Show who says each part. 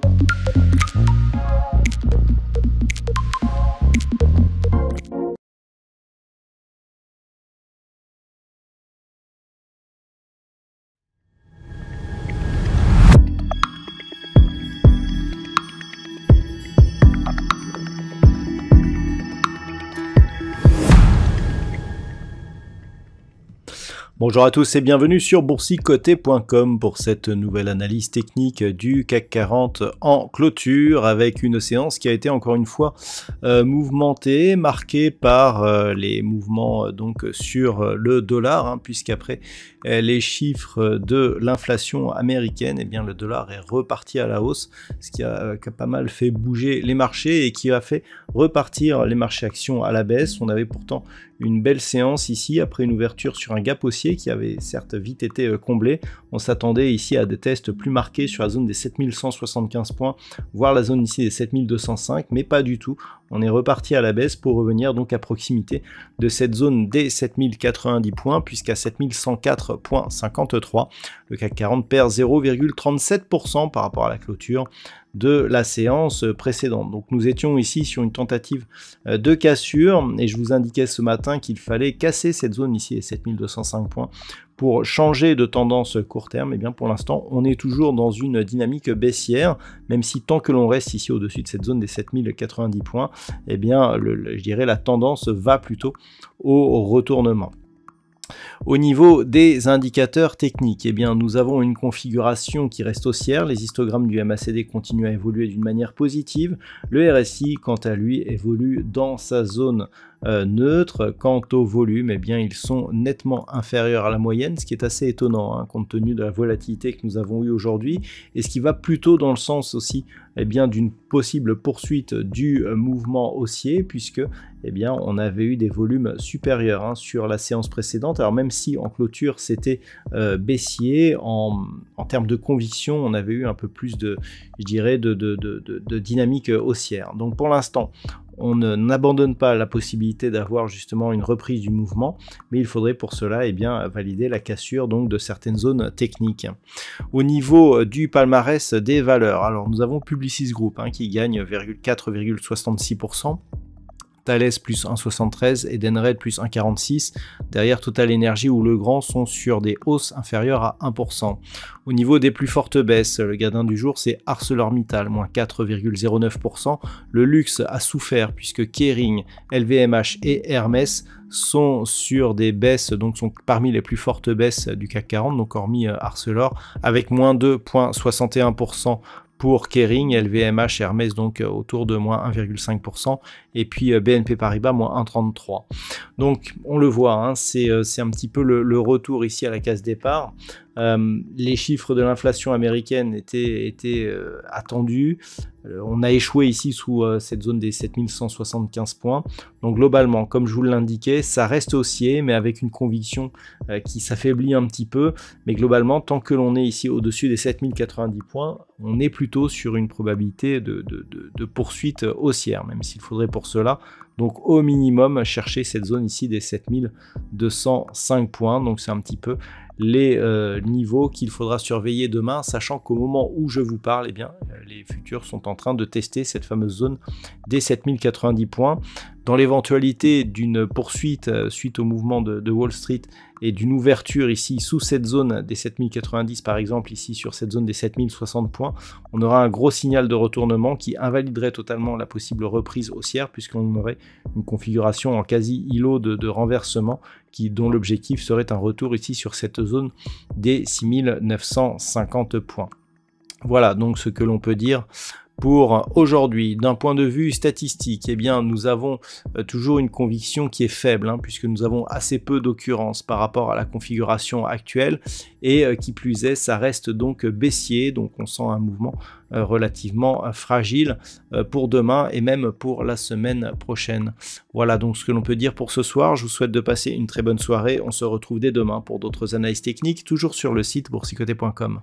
Speaker 1: Thank you. Bonjour à tous et bienvenue sur boursicoté.com pour cette nouvelle analyse technique du CAC 40 en clôture avec une séance qui a été encore une fois euh, mouvementée, marquée par euh, les mouvements euh, donc sur le dollar, hein, puisqu'après les chiffres de l'inflation américaine, et eh bien le dollar est reparti à la hausse, ce qui a, qui a, pas mal fait bouger les marchés et qui a fait repartir les marchés actions à la baisse. On avait pourtant une belle séance ici après une ouverture sur un gap haussier qui avait certes vite été euh, comblé. On s'attendait ici à des tests plus marqués sur la zone des 7175 points, voire la zone ici des 7205, mais pas du tout on est reparti à la baisse pour revenir donc à proximité de cette zone des 7090 points puisqu'à 7104.53, le CAC 40 perd 0,37% par rapport à la clôture de la séance précédente. Donc nous étions ici sur une tentative euh, de cassure et je vous indiquais ce matin qu'il fallait casser cette zone ici les 7205 points pour changer de tendance court terme, et eh bien pour l'instant, on est toujours dans une dynamique baissière, même si tant que l'on reste ici au-dessus de cette zone des 7090 points, et eh bien je dirais la tendance va plutôt au retournement. Au niveau des indicateurs techniques, eh bien, nous avons une configuration qui reste haussière. Les histogrammes du MACD continuent à évoluer d'une manière positive. Le RSI, quant à lui, évolue dans sa zone euh, Quant au volume, eh bien, ils sont nettement inférieurs à la moyenne, ce qui est assez étonnant hein, compte tenu de la volatilité que nous avons eue aujourd'hui, et ce qui va plutôt dans le sens aussi eh bien, d'une possible poursuite du euh, mouvement haussier, puisque eh bien, on avait eu des volumes supérieurs hein, sur la séance précédente. Alors même si en clôture c'était euh, baissier, en, termes de conviction, on avait eu un peu plus de, je dirais, de, de dynamique haussière. Donc pour l'instant, on n'abandonne pas la possibilité d'avoir justement une reprise du mouvement, mais il faudrait pour cela eh bien, valider la cassure donc, de certaines zones techniques. Au niveau euh, du palmarès des valeurs, alors nous avons Publicis Group hein, qui gagne 4,66% Thales plus 1,73, et Denred plus 1,46. Derrière, Total Energy ou Legrand sont sur des hausses inférieures à 1%. Au niveau des plus fortes baisses, le gadin du jour c'est ArcelorMittal, moins 4,09%. Le luxe a souffert puisque Kering, LVMH et Hermès sont sur des baisses, donc sont parmi les plus fortes baisses du CAC 40, donc hormis euh, Arcelor, avec moins 2,61% pour Kering, LVMH Hermès, donc euh, autour de moins 1,5%, et puis euh, BNP Paribas, moins 1,33%. Donc on le voit, hein, euh, c'est un petit peu le, retour ici à la case départ. les chiffres de l'inflation américaine étaient, étaient attendus. Euh, on a échoué ici sous euh, cette zone des 7175 points. Donc globalement, comme je vous l'indiquais, ça reste haussier, mais avec une conviction euh, qui s'affaiblit un petit peu. Mais globalement, tant que l'on est ici au-dessus des 7090 points, on est plutôt sur une probabilité de, poursuite haussière, même s'il faudrait pour cela donc au minimum, chercher cette zone ici des 7205 points. Donc c'est un petit peu les euh, niveaux qu'il faudra surveiller demain, sachant qu'au moment où je vous parle, eh bien, euh, les futurs sont en train de tester cette fameuse zone des 7090 points dans l'éventualité d'une poursuite euh, suite au mouvement de, Wall Street et d'une ouverture ici sous cette zone des 7090 par exemple, ici sur cette zone des 7060 points, on aura un gros signal de retournement qui invaliderait totalement la possible reprise haussière puisqu'on aurait une configuration en quasi îlot de, renversement qui, dont l'objectif serait un retour ici sur cette zone des 6950 points. Voilà donc ce que l'on peut dire pour aujourd'hui. D'un point de vue statistique, eh bien, nous avons euh, toujours une conviction qui est faible, hein, puisque nous avons assez peu d'occurrences par rapport à la configuration actuelle, et euh, qui plus est, ça reste donc baissier, donc on sent un mouvement euh, relativement fragile pour demain et même pour la semaine prochaine. Voilà donc ce que l'on peut dire pour ce soir. Je vous souhaite de passer une très bonne soirée. On se retrouve dès demain pour d'autres analyses techniques, toujours sur le site boursicoté.com.